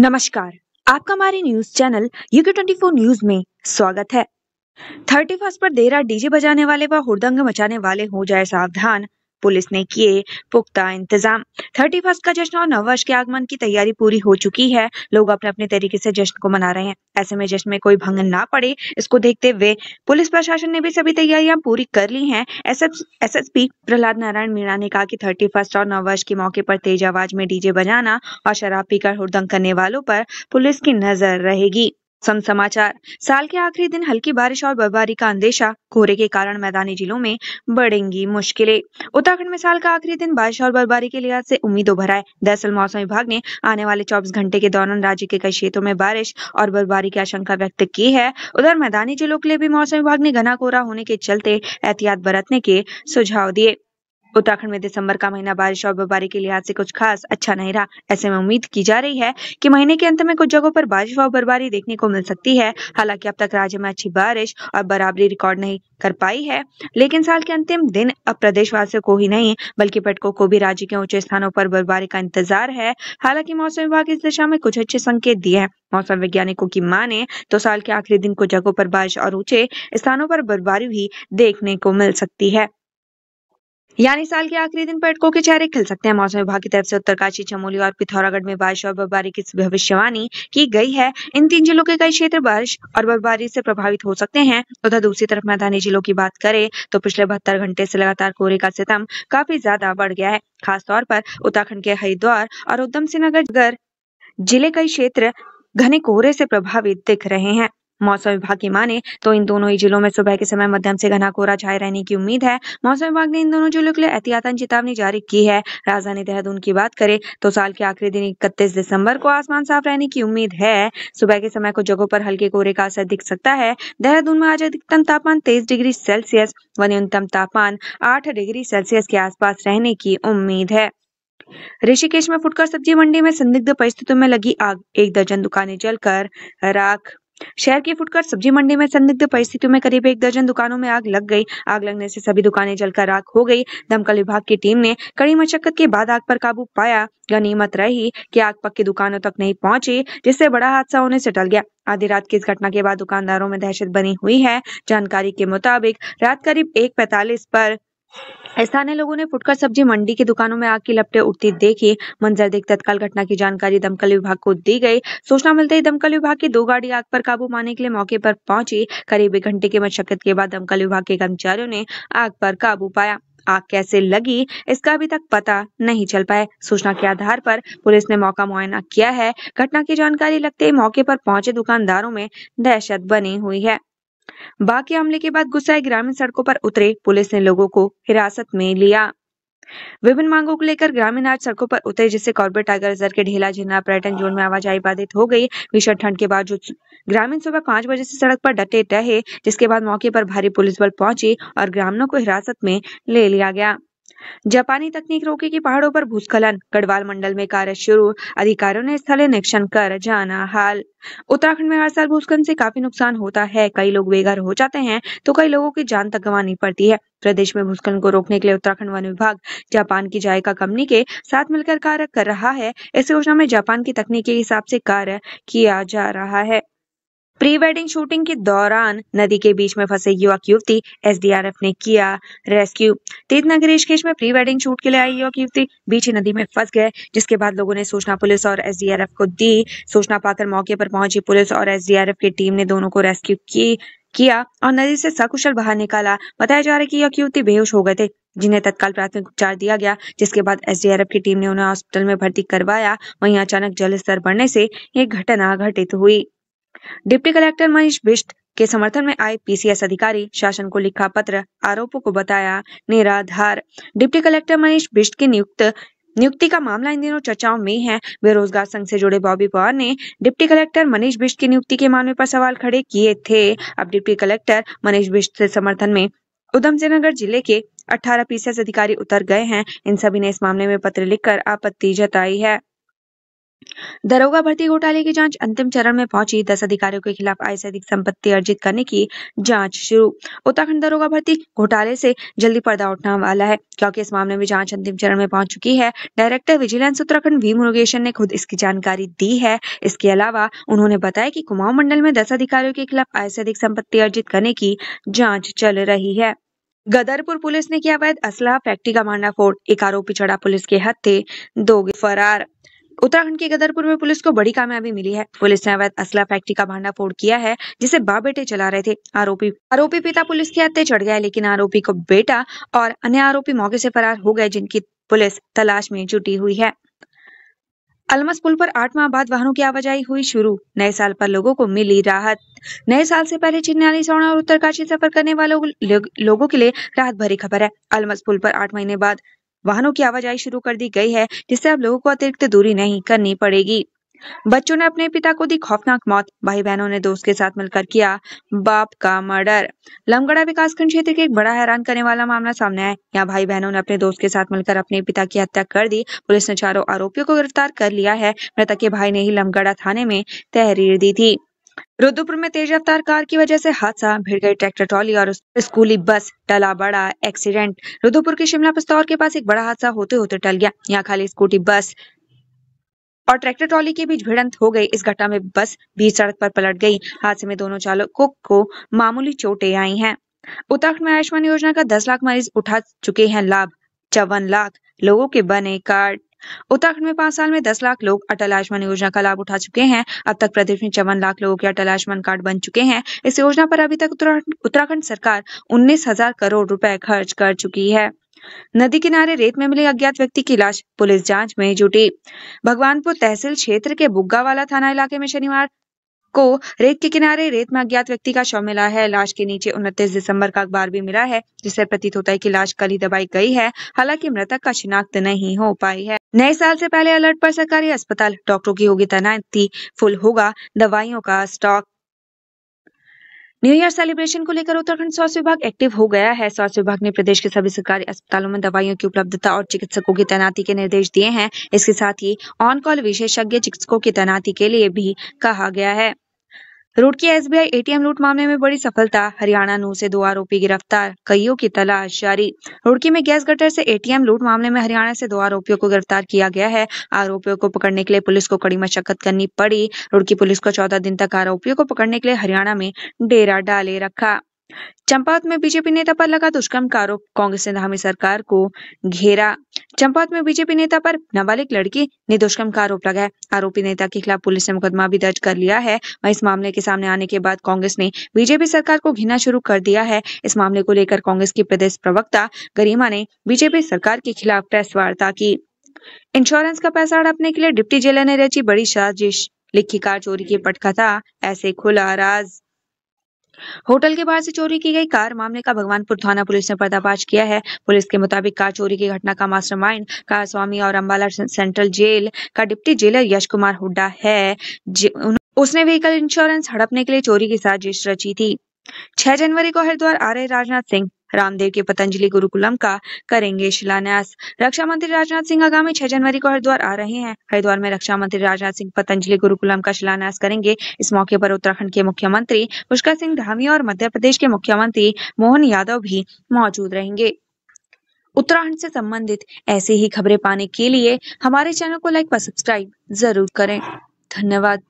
नमस्कार आपका हमारे news channel UK twenty four news में स्वागत है थर्टी फर्स्ट पर देरा डीजे बजाने वाले व हुड़दंग मचाने वाले हो जाए सावधान पुलिस ने किए पुख्ता इंतजाम थर्टी फर्स्ट का जश्न और नव वर्ष के आगमन की तैयारी पूरी हो चुकी है लोग अपने अपने तरीके से जश्न को मना रहे हैं ऐसे में जश्न में कोई भंग ना पड़े इसको देखते हुए पुलिस प्रशासन ने भी सभी तैयारियां पूरी कर ली है एस पी प्रहलाद नारायण मीणा ने कहा की थर्टी फर्स्ट और वर्ष के मौके पर तेज आवाज में डीजे बजाना और शराब पीकर हुदंग करने वालों पर पुलिस की नजर रहेगी मौसम समाचार साल के आखिरी दिन हल्की बारिश और बर्फबारी का अंदेशा कोहरे के कारण मैदानी जिलों में बढ़ेंगी मुश्किलें उत्तराखंड में साल का आखिरी दिन बारिश और बर्फबारी के लिहाज से उम्मीदों भरा है दरअसल मौसम विभाग ने आने वाले चौबीस घंटे के दौरान राज्य के कई क्षेत्रों में बारिश और बर्फबारी की आशंका व्यक्त की है उधर मैदानी जिलों के लिए भी मौसम विभाग ने घना कोहरा होने के चलते एहतियात बरतने के सुझाव दिए उत्तराखंड में दिसंबर का महीना बारिश और बर्फबारी के लिहाज से कुछ खास अच्छा नहीं रहा ऐसे में उम्मीद की जा रही है कि महीने के अंत में कुछ जगहों पर बारिश और बर्फबारी देखने को मिल सकती है हालांकि अब तक राज्य में अच्छी बारिश और बराबरी रिकॉर्ड नहीं कर पाई है लेकिन साल के अंतिम दिन अब प्रदेशवासियों को ही नहीं बल्कि पर्यटकों को भी राज्य के ऊंचे स्थानों पर बर्फबारी का इंतजार है हालांकि मौसम विभाग इस दिशा में कुछ अच्छे संकेत दिए हैं मौसम वैज्ञानिकों की माने तो साल के आखिरी दिन कुछ जगहों पर बारिश और ऊंचे स्थानों पर बर्फबारी भी देखने को मिल सकती है यानी साल के आखिरी दिन पर्यटकों के चेहरे खिल सकते हैं मौसम विभाग की तरफ से उत्तरकाशी चमोली और पिथौरागढ़ में बारिश और बर्फबारी की भविष्यवाणी की गई है इन तीन जिलों के कई क्षेत्र बारिश और बर्फबारी से प्रभावित हो सकते हैं तथा दूसरी तरफ मैदानी जिलों की बात करें तो पिछले बहत्तर घंटे से लगातार कोहरे का सितम काफी ज्यादा बढ़ गया है खासतौर पर उत्तराखंड के हरिद्वार और उधम सिंह नगर जिले कई क्षेत्र घने कोहरे से प्रभावित दिख रहे हैं मौसम विभाग की माने तो इन दोनों ही जिलों में सुबह के समय मध्यम से घना कोहरा छाए रहने की उम्मीद है मौसम विभाग ने इन दोनों जिलों के लिए एहतियातन चेतावनी जारी की है राजधानी देहरादून की बात करें तो साल के आखिरी दिन इकतीस दिसंबर को आसमान साफ रहने की उम्मीद है सुबह के समय कुछ जगहों पर हल्के कोहरे का असर दिख सकता है देहरादून में आज अधिकतम तापमान तेईस डिग्री सेल्सियस व न्यूनतम तापमान आठ डिग्री सेल्सियस के आसपास रहने की उम्मीद है ऋषिकेश में फुटकर सब्जी मंडी में संदिग्ध परिस्थितियों में लगी आग एक दर्जन दुकानें जलकर राख शहर की फुटकर सब्जी मंडी में संदिग्ध परिस्थितियों में करीब एक दर्जन दुकानों में आग लग गई आग लगने से सभी दुकानें जलकर आग हो गई दमकल विभाग की टीम ने कड़ी मशक्कत के बाद आग पर काबू पाया गनीमत रही कि आग पक्की दुकानों तक नहीं पहुंची जिससे बड़ा हादसा होने से टल गया आधी रात की इस घटना के बाद दुकानदारों में दहशत बनी हुई है जानकारी के मुताबिक रात करीब एक पैतालीस पर स्थानीय लोगों ने फुटकर सब्जी मंडी की दुकानों में आग की लपटे उठती देखी मंजर देख तत्काल घटना की जानकारी दमकल विभाग को दी गई सूचना मिलते ही दमकल विभाग की दो गाड़ी आग पर काबू पाने के लिए मौके पर पहुंची करीब एक घंटे की मशक्कत के बाद दमकल विभाग के कर्मचारियों ने आग पर काबू पाया आग कैसे लगी इसका अभी तक पता नहीं चल पाया सूचना के आधार पर पुलिस ने मौका मुआयना किया है घटना की जानकारी लगते ही मौके पर पहुंचे दुकानदारों में दहशत बनी हुई है बाकी हमले के बाद गुस्साए ग्रामीण सड़कों पर उतरे पुलिस ने लोगों को हिरासत में लिया विभिन्न मांगों को लेकर ग्रामीण आज सड़कों पर उतरे जिससे कॉर्बेट टाइगर रिजर्व के ढेला झिन्ना पर्यटन जोन में आवाजाही बाधित हो गई भीषण ठंड के बाद ग्रामीण सुबह पांच बजे से सड़क पर डटे रहे जिसके बाद मौके पर भारी पुलिस बल पहुंची और ग्रामीणों को हिरासत में ले लिया गया जापानी तकनीक रोके की पहाड़ों पर भूस्खलन गढ़वाल मंडल में कार्य शुरू अधिकारियों ने स्थल निरीक्षण कर जाना हाल उत्तराखंड में हर साल भूस्खलन से काफी नुकसान होता है कई लोग बेघर हो जाते हैं तो कई लोगों की जान तक गंवानी पड़ती है प्रदेश में भूस्खलन को रोकने के लिए उत्तराखंड वन विभाग जापान की जायका कंपनी के साथ मिलकर कार्य कर रहा है इस योजना में जापान की तकनीक के हिसाब से कार्य किया जा रहा है प्री वेडिंग शूटिंग के दौरान नदी के बीच में फंसे युवक युवती एसडीआरएफ ने किया रेस्क्यू तीर्थ नगर ऋषिकेश में प्री वेडिंग शूट के लिए आई युवक युवती बीच नदी में फंस गए जिसके बाद लोगों ने सूचना पुलिस और एसडीआरएफ को दी सूचना पाकर मौके पर पहुंची पुलिस और एसडीआरएफ की टीम ने दोनों को रेस्क्यू की किया और नदी से सकुशल बाहर निकाला बताया जा रहा है कि युवक युवती बेहोश हो गए थे जिन्हें तत्काल प्राथमिक उपचार दिया गया जिसके बाद एसडीआरएफ की टीम ने उन्हें हॉस्पिटल में भर्ती करवाया वहीं अचानक जल स्तर बढ़ने से ये घटना घटित हुई डिप्टी कलेक्टर मनीष बिष्ट के समर्थन में आए पीसीएस अधिकारी शासन को लिखा पत्र आरोपों को बताया निराधार डिप्टी कलेक्टर मनीष बिष्ट की नियुक्त नियुक्ति का मामला इन दिनों चर्चाओं में है बेरोजगार संघ से जुड़े बॉबी पवार ने डिप्टी कलेक्टर मनीष बिष्ट की नियुक्ति के मामले पर सवाल खड़े किए थे अब डिप्टी कलेक्टर मनीष बिष्ट से समर्थन में सिंह नगर जिले के 18 पीसीएस अधिकारी उतर गए हैं इन सभी ने इस मामले में पत्र लिखकर आपत्ति जताई है दरोगा भर्ती घोटाले की जांच अंतिम चरण में पहुंची दस अधिकारियों के खिलाफ आय से अधिक संपत्ति अर्जित करने की जांच शुरू उत्तराखंड दरोगा भर्ती घोटाले से जल्दी पर्दा उठना वाला है क्योंकि इस मामले में जांच अंतिम चरण में पहुंच चुकी है director vigilance Uttarakhand V Murugesan ने खुद इसकी जानकारी दी है इसके अलावा उन्होंने बताया की कुमाऊं मंडल में दस अधिकारियों के खिलाफ आय से अधिक संपत्ति अर्जित करने की जाँच चल रही है गदरपुर पुलिस ने किया अवैध असलाह फैक्ट्री का मांडा फोड़ एक आरोपी चढ़ा पुलिस के हथे दो फरार उत्तराखंड के गदरपुर में पुलिस को बड़ी कामयाबी मिली है पुलिस ने अवैध असला फैक्ट्री का भांडाफोड़ किया है जिसे बा बेटे चला रहे थे आरोपी आरोपी पिता पुलिस के हत्या चढ़ गया लेकिन आरोपी को बेटा और अन्य आरोपी मौके से फरार हो गए जिनकी पुलिस तलाश में जुटी हुई है अलमस पुल पर आठ माह बाद वाहनों की आवाजाही हुई शुरू नए साल पर लोगों को मिली राहत नए साल से पहले चिन्याली सौना और उत्तरकाशी सफर करने वालों लोगों के लिए राहत भरी खबर है अलमस पुल पर आठ महीने बाद वाहनों की आवाजाही शुरू कर दी गई है जिससे अब लोगों को अतिरिक्त दूरी नहीं करनी पड़ेगी बच्चों ने अपने पिता को दी खौफनाक मौत भाई बहनों ने दोस्त के साथ मिलकर किया बाप का मर्डर लमगड़ा विकासखंड क्षेत्र के एक बड़ा हैरान करने वाला मामला सामने आया यहाँ भाई बहनों ने अपने दोस्त के साथ मिलकर अपने पिता की हत्या कर दी पुलिस ने चारों आरोपियों को गिरफ्तार कर लिया है मृतक के भाई ने ही लमगड़ा थाने में तहरीर दी थी रुद्रपुर में तेज रफ्तार कार की वजह से हादसा भिड़ गई ट्रैक्टर ट्रॉली और स्कूली बस टला बड़ा एक्सीडेंट रुद्रपुर के शिमला पिस्तौर के पास एक बड़ा हादसा होते होते टल गया यहाँ खाली स्कूटी बस और ट्रैक्टर ट्रॉली के बीच भिड़ंत हो गई इस घटना में बस बीच सड़क पर पलट गई हादसे में दोनों चालकों को मामूली चोटें आई हैं उत्तराखंड में आयुष्मान योजना का 10 लाख मरीज उठा चुके हैं लाभ चौवन लाख लोगों के बने कार्ड उत्तराखंड में पांच साल में दस लाख लोग अटल आयुष्मान योजना का लाभ उठा चुके हैं अब तक प्रदेश में चौवन लाख लोगों के अटल आयुष्मान कार्ड बन चुके हैं इस योजना पर अभी तक उत्तराखंड सरकार उन्नीस हजार करोड़ रुपए खर्च कर चुकी है नदी किनारे रेत में मिले अज्ञात व्यक्ति की लाश पुलिस जांच में जुटी भगवानपुर तहसील क्षेत्र के वाला थाना इलाके में शनिवार को रेत के किनारे रेत में अज्ञात व्यक्ति का शव मिला है लाश के नीचे उनतीस दिसंबर का अखबार भी मिला है जिससे प्रतीत होता है की लाश कल ही दबाई गई है हालांकि मृतक का शिनाख्त नहीं हो पाई है नए साल से पहले अलर्ट पर सरकारी अस्पताल डॉक्टरों की होगी तैनाती फुल होगा दवाइयों का स्टॉक न्यू ईयर सेलिब्रेशन को लेकर उत्तराखंड स्वास्थ्य विभाग एक्टिव हो गया है स्वास्थ्य विभाग ने प्रदेश के सभी सरकारी अस्पतालों में दवाइयों की उपलब्धता और चिकित्सकों की तैनाती के निर्देश दिए हैं इसके साथ ही ऑन कॉल विशेषज्ञ चिकित्सकों की तैनाती के लिए भी कहा गया है रुड़की एसबीआई एटीएम लूट मामले में बड़ी सफलता हरियाणा नू से दो आरोपी गिरफ्तार कईयों की तलाश जारी रुड़की में गैस गटर से एटीएम लूट मामले में हरियाणा से दो आरोपियों को गिरफ्तार किया गया है आरोपियों को पकड़ने के लिए पुलिस को कड़ी मशक्कत करनी पड़ी रुड़की पुलिस को चौदह दिन तक आरोपियों को पकड़ने के लिए हरियाणा में डेरा डाले रखा चंपावत में बीजेपी नेता पर लगा दुष्कर्म का आरोप कांग्रेस ने धामी सरकार को घेरा चंपावत में बीजेपी नेता पर नाबालिग लड़की ने दुष्कर्म का आरोप लगाया आरोपी नेता के खिलाफ पुलिस ने मुकदमा भी दर्ज कर लिया है वहीं इस मामले के सामने आने के बाद कांग्रेस ने बीजेपी सरकार को घिरना शुरू कर दिया है इस मामले को लेकर कांग्रेस की प्रदेश प्रवक्ता गरिमा ने बीजेपी सरकार के खिलाफ प्रेस वार्ता की इंश्योरेंस का पैसा हड़पने के लिए डिप्टी जेलर ने रची बड़ी साजिश लिखी कार चोरी की पटकथा ऐसे खुला राज होटल के बाहर से चोरी की गई कार मामले का भगवानपुर थाना पुलिस ने पर्दाफाश किया है पुलिस के मुताबिक कार चोरी की घटना का मास्टरमाइंड कार स्वामी और अम्बाला सेंट्रल जेल का डिप्टी जेलर यश कुमार हुड्डा है उसने व्हीकल इंश्योरेंस हड़पने के लिए चोरी की साजिश रची थी छह जनवरी को हरिद्वार आ रहे राजनाथ सिंह रामदेव के पतंजलि गुरुकुलम का करेंगे शिलान्यास रक्षा मंत्री राजनाथ सिंह आगामी छह जनवरी को हरिद्वार आ रहे हैं हरिद्वार में रक्षा मंत्री राजनाथ सिंह पतंजलि गुरुकुलम का शिलान्यास करेंगे इस मौके पर उत्तराखंड के मुख्यमंत्री पुष्कर सिंह धामी और मध्य प्रदेश के मुख्यमंत्री मोहन यादव भी मौजूद रहेंगे उत्तराखंड से संबंधित ऐसी ही खबरें पाने के लिए हमारे चैनल को लाइक व सब्सक्राइब जरूर करें धन्यवाद